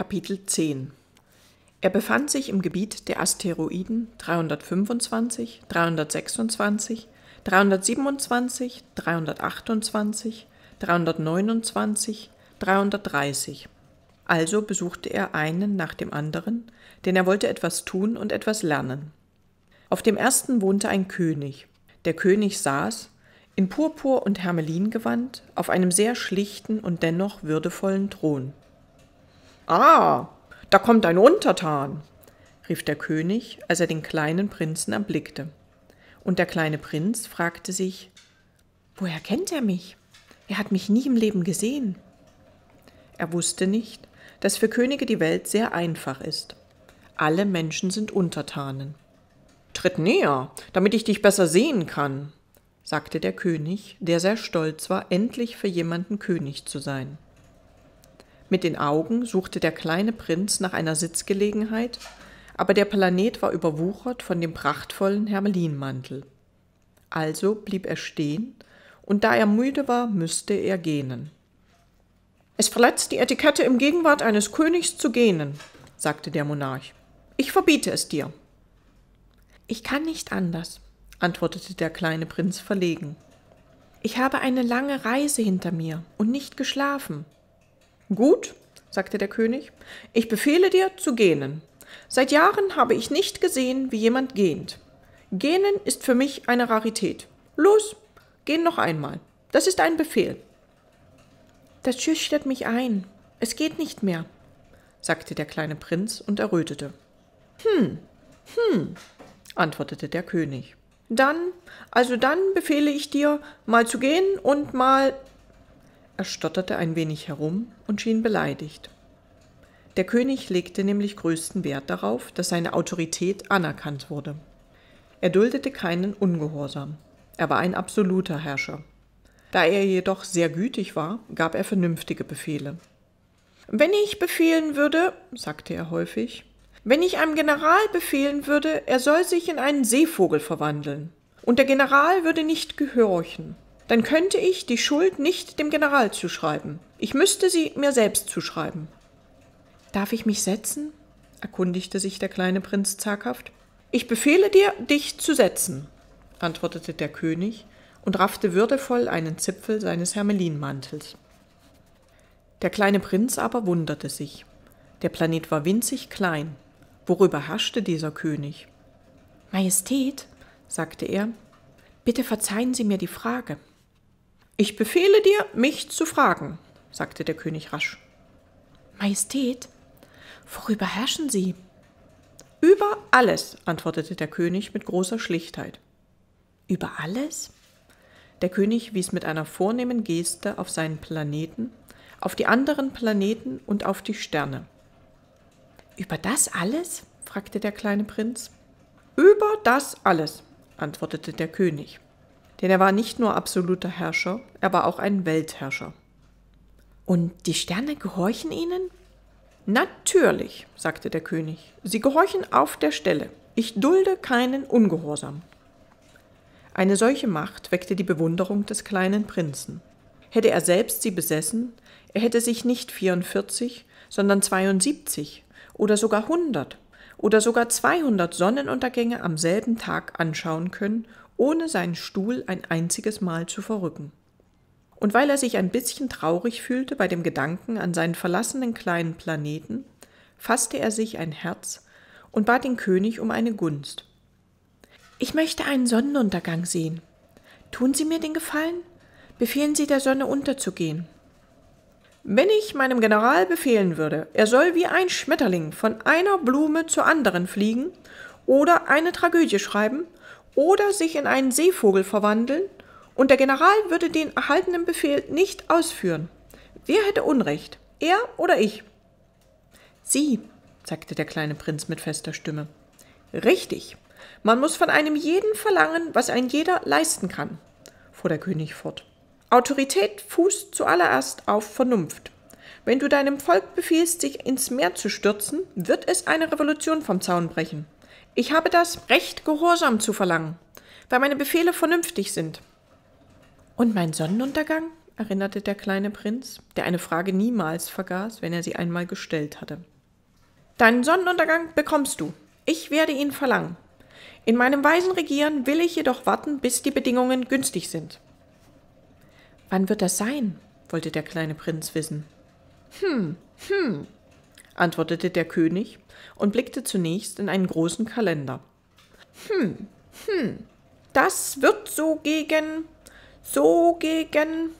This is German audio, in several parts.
Kapitel 10 Er befand sich im Gebiet der Asteroiden 325, 326, 327, 328, 329, 330. Also besuchte er einen nach dem anderen, denn er wollte etwas tun und etwas lernen. Auf dem ersten wohnte ein König. Der König saß, in Purpur und Hermelingewand, auf einem sehr schlichten und dennoch würdevollen Thron. Ah, da kommt ein Untertan, rief der König, als er den kleinen Prinzen erblickte. Und der kleine Prinz fragte sich, woher kennt er mich? Er hat mich nie im Leben gesehen. Er wusste nicht, dass für Könige die Welt sehr einfach ist. Alle Menschen sind Untertanen. Tritt näher, damit ich dich besser sehen kann, sagte der König, der sehr stolz war, endlich für jemanden König zu sein. Mit den Augen suchte der kleine Prinz nach einer Sitzgelegenheit, aber der Planet war überwuchert von dem prachtvollen Hermelinmantel. Also blieb er stehen, und da er müde war, müsste er gähnen. Es verletzt die Etikette im Gegenwart eines Königs zu gähnen, sagte der Monarch. Ich verbiete es dir. Ich kann nicht anders, antwortete der kleine Prinz verlegen. Ich habe eine lange Reise hinter mir und nicht geschlafen. Gut, sagte der König, ich befehle dir zu gähnen. Seit Jahren habe ich nicht gesehen, wie jemand gähnt. Gähnen ist für mich eine Rarität. Los, gähn noch einmal. Das ist ein Befehl. Das schüchtert mich ein. Es geht nicht mehr, sagte der kleine Prinz und errötete. Hm, hm, antwortete der König. Dann, also dann befehle ich dir, mal zu gehen und mal er stotterte ein wenig herum und schien beleidigt. Der König legte nämlich größten Wert darauf, dass seine Autorität anerkannt wurde. Er duldete keinen Ungehorsam. Er war ein absoluter Herrscher. Da er jedoch sehr gütig war, gab er vernünftige Befehle. Wenn ich befehlen würde, sagte er häufig, wenn ich einem General befehlen würde, er soll sich in einen Seevogel verwandeln, und der General würde nicht gehorchen, dann könnte ich die Schuld nicht dem General zuschreiben. Ich müsste sie mir selbst zuschreiben. Darf ich mich setzen? erkundigte sich der kleine Prinz zaghaft. Ich befehle dir, dich zu setzen, antwortete der König und raffte würdevoll einen Zipfel seines Hermelinmantels. Der kleine Prinz aber wunderte sich. Der Planet war winzig klein. Worüber herrschte dieser König? Majestät, sagte er, bitte verzeihen Sie mir die Frage. Ich befehle dir, mich zu fragen, sagte der König rasch. Majestät, worüber herrschen Sie? Über alles, antwortete der König mit großer Schlichtheit. Über alles? Der König wies mit einer vornehmen Geste auf seinen Planeten, auf die anderen Planeten und auf die Sterne. Über das alles? fragte der kleine Prinz. Über das alles, antwortete der König. Denn er war nicht nur absoluter Herrscher, er war auch ein Weltherrscher. Und die Sterne gehorchen ihnen? Natürlich, sagte der König, sie gehorchen auf der Stelle. Ich dulde keinen Ungehorsam. Eine solche Macht weckte die Bewunderung des kleinen Prinzen. Hätte er selbst sie besessen, er hätte sich nicht 44, sondern 72 oder sogar 100 oder sogar 200 Sonnenuntergänge am selben Tag anschauen können ohne seinen Stuhl ein einziges Mal zu verrücken. Und weil er sich ein bisschen traurig fühlte bei dem Gedanken an seinen verlassenen kleinen Planeten, fasste er sich ein Herz und bat den König um eine Gunst. Ich möchte einen Sonnenuntergang sehen. Tun Sie mir den Gefallen? Befehlen Sie der Sonne unterzugehen. Wenn ich meinem General befehlen würde, er soll wie ein Schmetterling von einer Blume zur anderen fliegen oder eine Tragödie schreiben, oder sich in einen Seevogel verwandeln und der General würde den erhaltenen Befehl nicht ausführen. Wer hätte Unrecht, er oder ich? Sie, sagte der kleine Prinz mit fester Stimme. Richtig. Man muss von einem jeden verlangen, was ein jeder leisten kann, fuhr der König fort. Autorität fußt zuallererst auf Vernunft. Wenn du deinem Volk befiehlst, sich ins Meer zu stürzen, wird es eine Revolution vom Zaun brechen. Ich habe das Recht, Gehorsam zu verlangen, weil meine Befehle vernünftig sind. Und mein Sonnenuntergang? erinnerte der kleine Prinz, der eine Frage niemals vergaß, wenn er sie einmal gestellt hatte. Deinen Sonnenuntergang bekommst du. Ich werde ihn verlangen. In meinem weisen Regieren will ich jedoch warten, bis die Bedingungen günstig sind. Wann wird das sein? wollte der kleine Prinz wissen. Hm, hm, antwortete der König und blickte zunächst in einen großen Kalender. Hm, hm, das wird so gegen, so gegen,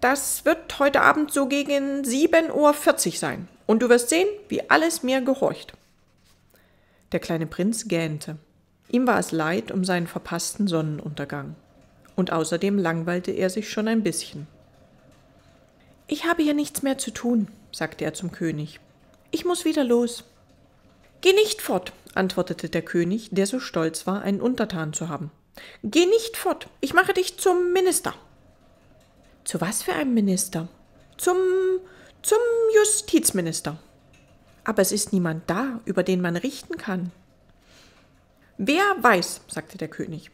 das wird heute Abend so gegen 7.40 Uhr sein. Und du wirst sehen, wie alles mir gehorcht. Der kleine Prinz gähnte. Ihm war es leid um seinen verpassten Sonnenuntergang. Und außerdem langweilte er sich schon ein bisschen. Ich habe hier nichts mehr zu tun, sagte er zum König. Ich muss wieder los. Geh nicht fort, antwortete der König, der so stolz war, einen Untertan zu haben. Geh nicht fort, ich mache dich zum Minister. Zu was für einem Minister? Zum zum Justizminister. Aber es ist niemand da, über den man richten kann. Wer weiß, sagte der König.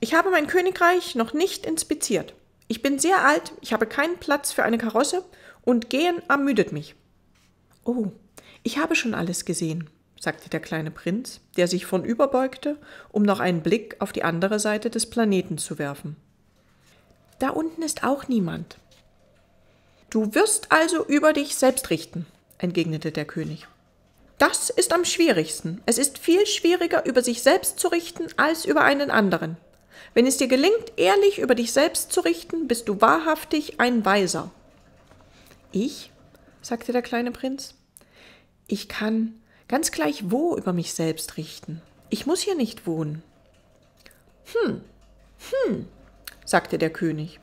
Ich habe mein Königreich noch nicht inspiziert. Ich bin sehr alt, ich habe keinen Platz für eine Karosse und Gehen ermüdet mich. Oh, ich habe schon alles gesehen, sagte der kleine Prinz, der sich vornüberbeugte, um noch einen Blick auf die andere Seite des Planeten zu werfen. Da unten ist auch niemand. Du wirst also über dich selbst richten, entgegnete der König. Das ist am schwierigsten. Es ist viel schwieriger, über sich selbst zu richten, als über einen anderen. Wenn es dir gelingt, ehrlich über dich selbst zu richten, bist du wahrhaftig ein Weiser. Ich? sagte der kleine Prinz. Ich kann ganz gleich wo über mich selbst richten. Ich muss hier nicht wohnen. Hm, hm, sagte der König.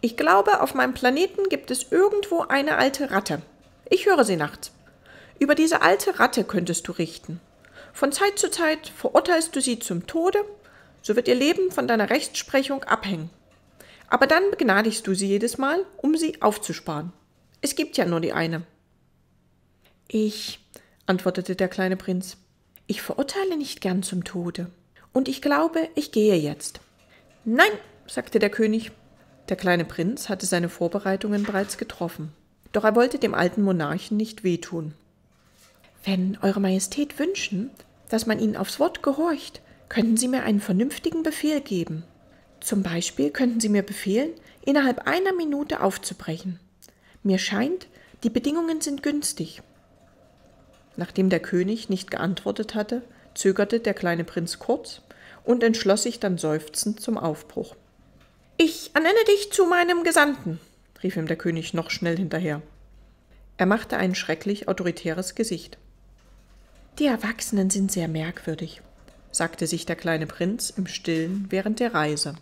Ich glaube, auf meinem Planeten gibt es irgendwo eine alte Ratte. Ich höre sie nachts. Über diese alte Ratte könntest du richten. Von Zeit zu Zeit verurteilst du sie zum Tode, so wird ihr Leben von deiner Rechtsprechung abhängen. Aber dann begnadigst du sie jedes Mal, um sie aufzusparen. Es gibt ja nur die eine. Ich, antwortete der kleine Prinz, ich verurteile nicht gern zum Tode, und ich glaube, ich gehe jetzt. Nein, sagte der König. Der kleine Prinz hatte seine Vorbereitungen bereits getroffen, doch er wollte dem alten Monarchen nicht wehtun. Wenn Eure Majestät wünschen, dass man Ihnen aufs Wort gehorcht, könnten Sie mir einen vernünftigen Befehl geben. Zum Beispiel könnten Sie mir befehlen, innerhalb einer Minute aufzubrechen. Mir scheint, die Bedingungen sind günstig. Nachdem der König nicht geantwortet hatte, zögerte der kleine Prinz kurz und entschloss sich dann seufzend zum Aufbruch. Ich ernenne dich zu meinem Gesandten, rief ihm der König noch schnell hinterher. Er machte ein schrecklich autoritäres Gesicht. Die Erwachsenen sind sehr merkwürdig, sagte sich der kleine Prinz im stillen während der Reise.